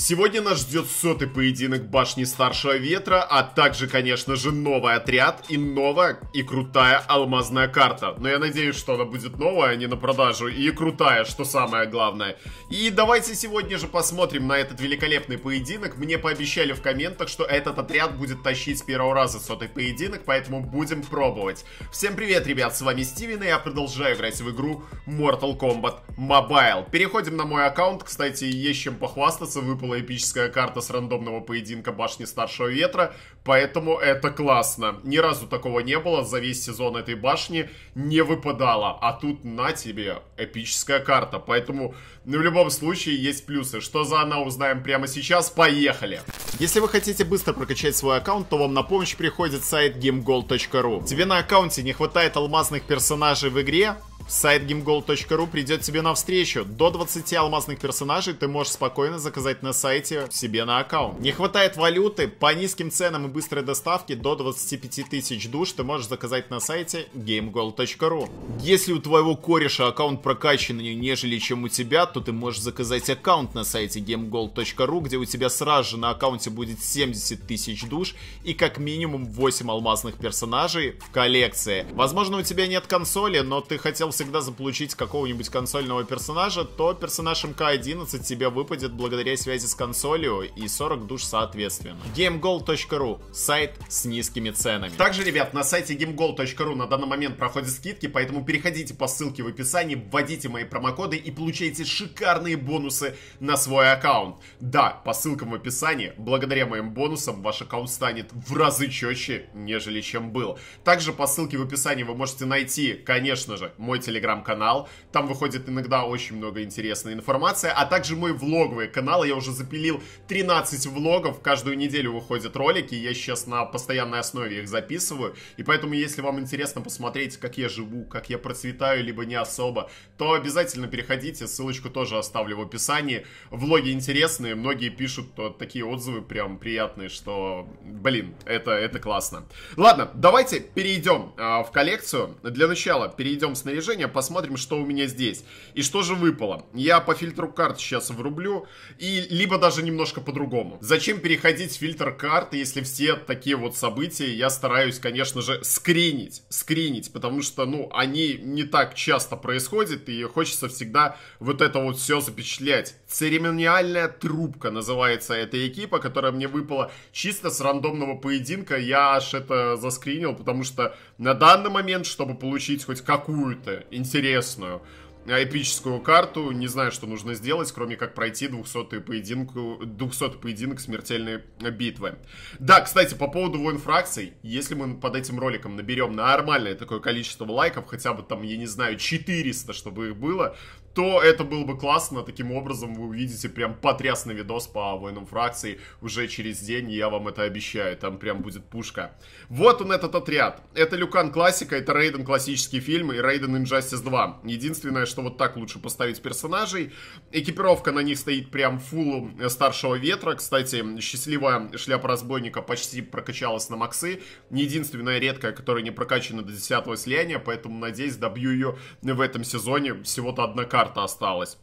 Сегодня нас ждет сотый поединок башни Старшего Ветра, а также, конечно же, новый отряд и новая и крутая алмазная карта. Но я надеюсь, что она будет новая, а не на продажу, и крутая, что самое главное. И давайте сегодня же посмотрим на этот великолепный поединок. Мне пообещали в комментах, что этот отряд будет тащить с первого раза сотый поединок, поэтому будем пробовать. Всем привет, ребят, с вами Стивен, и я продолжаю играть в игру Mortal Kombat Mobile. Переходим на мой аккаунт, кстати, есть чем похвастаться, выпал выпала эпическая карта с рандомного поединка башни Старшего Ветра. Поэтому это классно. Ни разу такого не было, за весь сезон этой башни не выпадало. А тут на тебе эпическая карта. Поэтому ну, в любом случае есть плюсы. Что за она узнаем прямо сейчас. Поехали! Если вы хотите быстро прокачать свой аккаунт, то вам на помощь приходит сайт gamegold.ru. Тебе на аккаунте не хватает алмазных персонажей в игре? Сайт gamegold.ru придет тебе навстречу. До 20 алмазных персонажей ты можешь спокойно заказать на сайте себе на аккаунт. Не хватает валюты? По низким ценам и быстрой доставки до 25 тысяч душ ты можешь заказать на сайте gamegold.ru. Если у твоего кореша аккаунт прокачаннее, нежели чем у тебя, то ты можешь заказать аккаунт на сайте gamegold.ru, где у тебя сразу же на аккаунте будет 70 тысяч душ и как минимум 8 алмазных персонажей в коллекции. Возможно, у тебя нет консоли, но ты хотел всегда заполучить какого-нибудь консольного персонажа, то персонаж МК-11 тебе выпадет благодаря связи с консолью и 40 душ соответственно. gamegold.ru сайт с низкими ценами. Также, ребят, на сайте gamegold.ru на данный момент проходят скидки, поэтому переходите по ссылке в описании, вводите мои промокоды и получайте шикарные бонусы на свой аккаунт. Да, по ссылкам в описании, благодаря моим бонусам ваш аккаунт станет в разы четче, нежели чем был. Также по ссылке в описании вы можете найти, конечно же, мой телеграм-канал. Там выходит иногда очень много интересной информации, а также мой влоговый канал. Я уже запилил 13 влогов, каждую неделю выходят ролики, я сейчас на постоянной основе их записываю. И поэтому, если вам интересно посмотреть, как я живу, как я процветаю, либо не особо, то обязательно переходите. Ссылочку тоже оставлю в описании. Влоги интересные. Многие пишут вот такие отзывы прям приятные, что, блин, это, это классно. Ладно, давайте перейдем э, в коллекцию. Для начала перейдем в снаряжение, посмотрим, что у меня здесь. И что же выпало. Я по фильтру карт сейчас врублю. И либо даже немножко по-другому. Зачем переходить в фильтр карт, если все все такие вот события я стараюсь, конечно же, скринить, скринить, потому что, ну, они не так часто происходят, и хочется всегда вот это вот все запечатлять. Церемониальная трубка называется эта экипа, которая мне выпала чисто с рандомного поединка. Я аж это заскринил, потому что на данный момент, чтобы получить хоть какую-то интересную эпическую карту. Не знаю, что нужно сделать, кроме как пройти 200-й поединку, 200 поединок смертельной битвы. Да, кстати, по поводу воин фракций. Если мы под этим роликом наберем нормальное такое количество лайков, хотя бы там, я не знаю, 400, чтобы их было, то это было бы классно. Таким образом, вы увидите прям потрясный видос по воинам фракции уже через день, я вам это обещаю. Там прям будет пушка. Вот он, этот отряд. Это Люкан классика, это Рейден классический фильм и Рейден Injustice 2. Единственное, что вот так лучше поставить персонажей. Экипировка на них стоит прям фулл э, старшего ветра. Кстати, счастливая шляпа разбойника почти прокачалась на максы. единственная редкая, которая не прокачана до 10 слияния, поэтому, надеюсь, добью ее в этом сезоне. Всего-то одна карта осталась.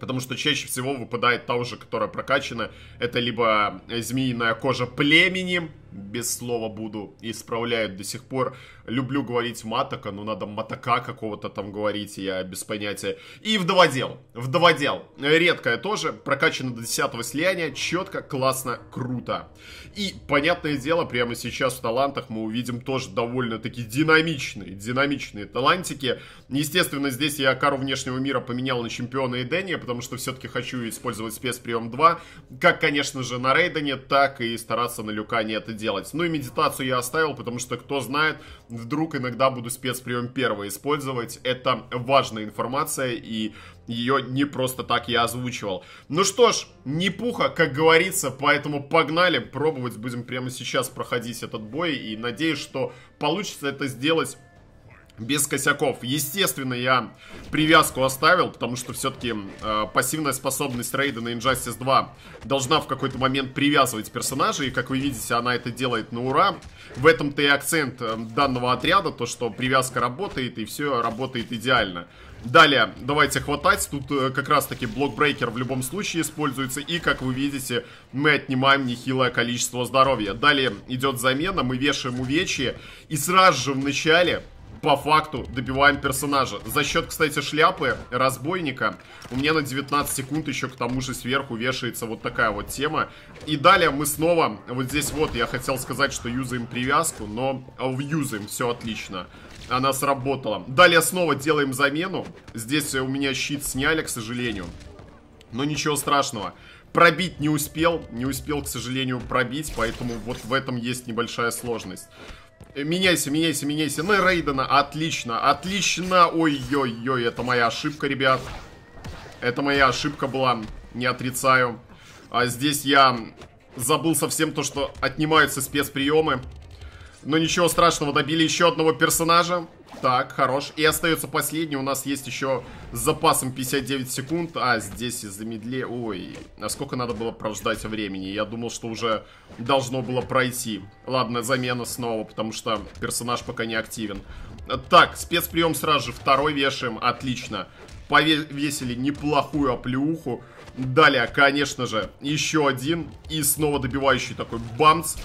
Потому что чаще всего выпадает та уже, которая прокачана. Это либо э, змеиная кожа племени, без слова буду, исправляют до сих пор. Люблю говорить матока но надо матока какого-то там говорить, я без понятия. И вдоводел, вдоводел. Редкое тоже, прокачано до 10 слияния, четко, классно, круто. И, понятное дело, прямо сейчас в талантах мы увидим тоже довольно-таки динамичные, динамичные талантики. Естественно, здесь я кару внешнего мира поменял на чемпиона Эдения, потому что все-таки хочу использовать спецприем 2, как, конечно же, на Рейдене, так и стараться на Люкане это делать делать. Ну и медитацию я оставил, потому что, кто знает, вдруг иногда буду спецприем первый использовать. Это важная информация, и ее не просто так я озвучивал. Ну что ж, не пуха, как говорится, поэтому погнали. Пробовать будем прямо сейчас проходить этот бой, и надеюсь, что получится это сделать без косяков. Естественно, я привязку оставил, потому что все-таки э, пассивная способность рейда на Injustice 2 должна в какой-то момент привязывать персонажей. И, как вы видите, она это делает на ура. В этом-то и акцент э, данного отряда, то, что привязка работает, и все работает идеально. Далее, давайте хватать. Тут э, как раз-таки блокбрейкер в любом случае используется. И, как вы видите, мы отнимаем нехилое количество здоровья. Далее идет замена, мы вешаем увечье. И сразу же в начале по факту добиваем персонажа. За счет, кстати, шляпы разбойника у меня на 19 секунд еще к тому же сверху вешается вот такая вот тема. И далее мы снова, вот здесь вот, я хотел сказать, что юзаем привязку, но в а, юзаем, все отлично. Она сработала. Далее снова делаем замену. Здесь у меня щит сняли, к сожалению. Но ничего страшного. Пробить не успел, не успел, к сожалению, пробить, поэтому вот в этом есть небольшая сложность. Э, меняйся, меняйся, меняйся. На Рейдена. Отлично, отлично. Ой-ой-ой, это моя ошибка, ребят. Это моя ошибка была, не отрицаю. А здесь я забыл совсем то, что отнимаются спецприемы. Но ничего страшного, добили еще одного персонажа. Так, хорош. И остается последний. У нас есть еще с запасом 59 секунд. А, здесь из-за Ой, а сколько надо было прождать времени? Я думал, что уже должно было пройти. Ладно, замена снова, потому что персонаж пока не активен. Так, спецприем сразу же. Второй вешаем. Отлично. Повесили неплохую оплеуху. Далее, конечно же, еще один. И снова добивающий такой бамс.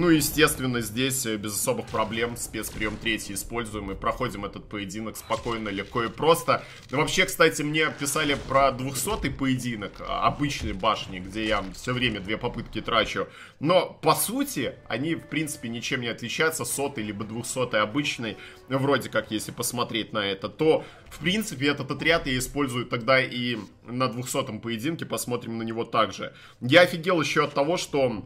Ну естественно, здесь э, без особых проблем спецприем третий используем и проходим этот поединок спокойно, легко и просто. Но ну, вообще, кстати, мне писали про 200-й поединок а, обычной башни, где я все время две попытки трачу. Но, по сути, они, в принципе, ничем не отличаются. Сотый либо 200 обычный, вроде как, если посмотреть на это, то, в принципе, этот отряд я использую тогда и на 200-м поединке. Посмотрим на него также. Я офигел еще от того, что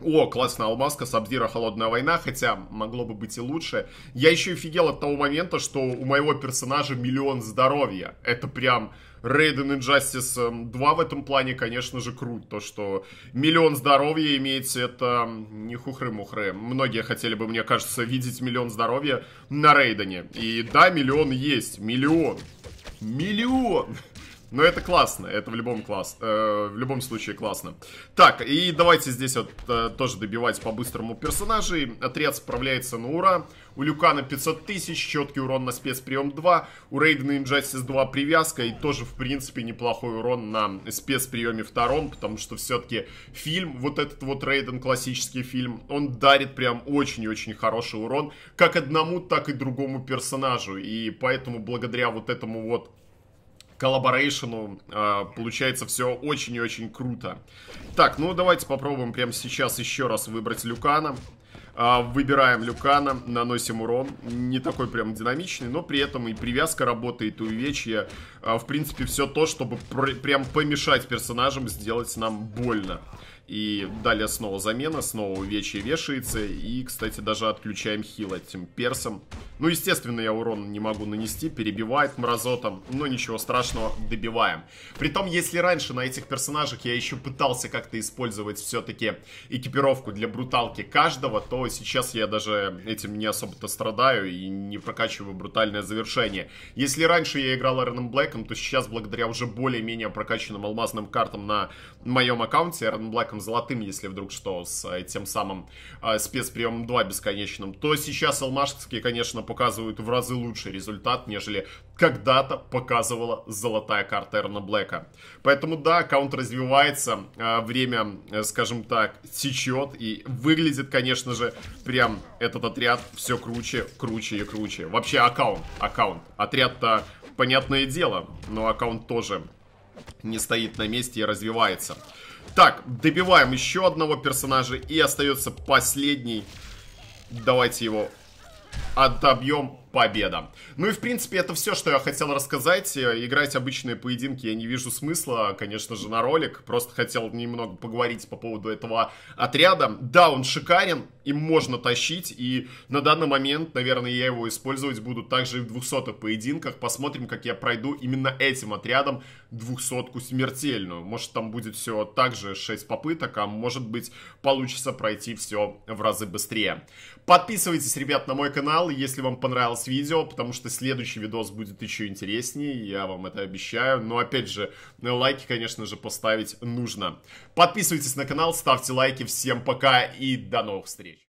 о, классная алмазка, Сабзира Холодная война, хотя могло бы быть и лучше. Я еще офигел от того момента, что у моего персонажа миллион здоровья. Это прям Raiden Injustice 2 в этом плане, конечно же, крут. То, что миллион здоровья имеется, это не хухры-мухры. Многие хотели бы, мне кажется, видеть миллион здоровья на Рейдене. И да, миллион есть. Миллион. Миллион! Но это классно, это в любом, класс, э, в любом случае классно. Так, и давайте здесь вот э, тоже добивать по-быстрому персонажей. Отряд справляется на ура. У Люкана 500 тысяч, четкий урон на спецприем 2. У Рейдена Injustice 2 привязка и тоже, в принципе, неплохой урон на спецприеме втором, потому что все-таки фильм, вот этот вот Рейден, классический фильм, он дарит прям очень-очень хороший урон как одному, так и другому персонажу. И поэтому благодаря вот этому вот коллаборейшену э, получается все очень и очень круто. Так, ну давайте попробуем прямо сейчас еще раз выбрать Люкана. Э, выбираем Люкана, наносим урон. Не такой прям динамичный, но при этом и привязка работает, и увечья. Э, в принципе, все то, чтобы пр прям помешать персонажам сделать нам больно. И далее снова замена, снова увечье вешается. И, кстати, даже отключаем хил этим персом. Ну, естественно, я урон не могу нанести, перебивает мразотом. Но ничего страшного, добиваем. Притом, если раньше на этих персонажах я еще пытался как-то использовать все-таки экипировку для бруталки каждого, то сейчас я даже этим не особо-то страдаю и не прокачиваю брутальное завершение. Если раньше я играл Эрном Блэком, то сейчас, благодаря уже более-менее прокачанным алмазным картам на моем аккаунте, Эрн Блэком десятым золотым, если вдруг что, с э, тем самым э, спецприемом 2 бесконечным, то сейчас алмашские, конечно, показывают в разы лучший результат, нежели когда-то показывала золотая карта Эрна Блэка. Поэтому да, аккаунт развивается, э, время, скажем так, течет и выглядит, конечно же, прям этот отряд все круче, круче и круче. Вообще аккаунт, аккаунт. Отряд-то, понятное дело, но аккаунт тоже не стоит на месте и развивается. Так, добиваем еще одного персонажа. И остается последний. Давайте его отобьем. Победа. Ну и, в принципе, это все, что я хотел рассказать. Э, играть обычные поединки я не вижу смысла, конечно же, на ролик. Просто хотел немного поговорить по поводу этого отряда. Да, он шикарен, им можно тащить. И на данный момент, наверное, я его использовать буду также и в 200-х поединках. Посмотрим, как я пройду именно этим отрядом двухсотку смертельную. Может, там будет все так же 6 попыток, а может быть, получится пройти все в разы быстрее. Подписывайтесь, ребят, на мой канал, если вам понравилось видео, потому что следующий видос будет еще интереснее, я вам это обещаю. Но, опять же, лайки, конечно же, поставить нужно. Подписывайтесь на канал, ставьте лайки. Всем пока и до новых встреч.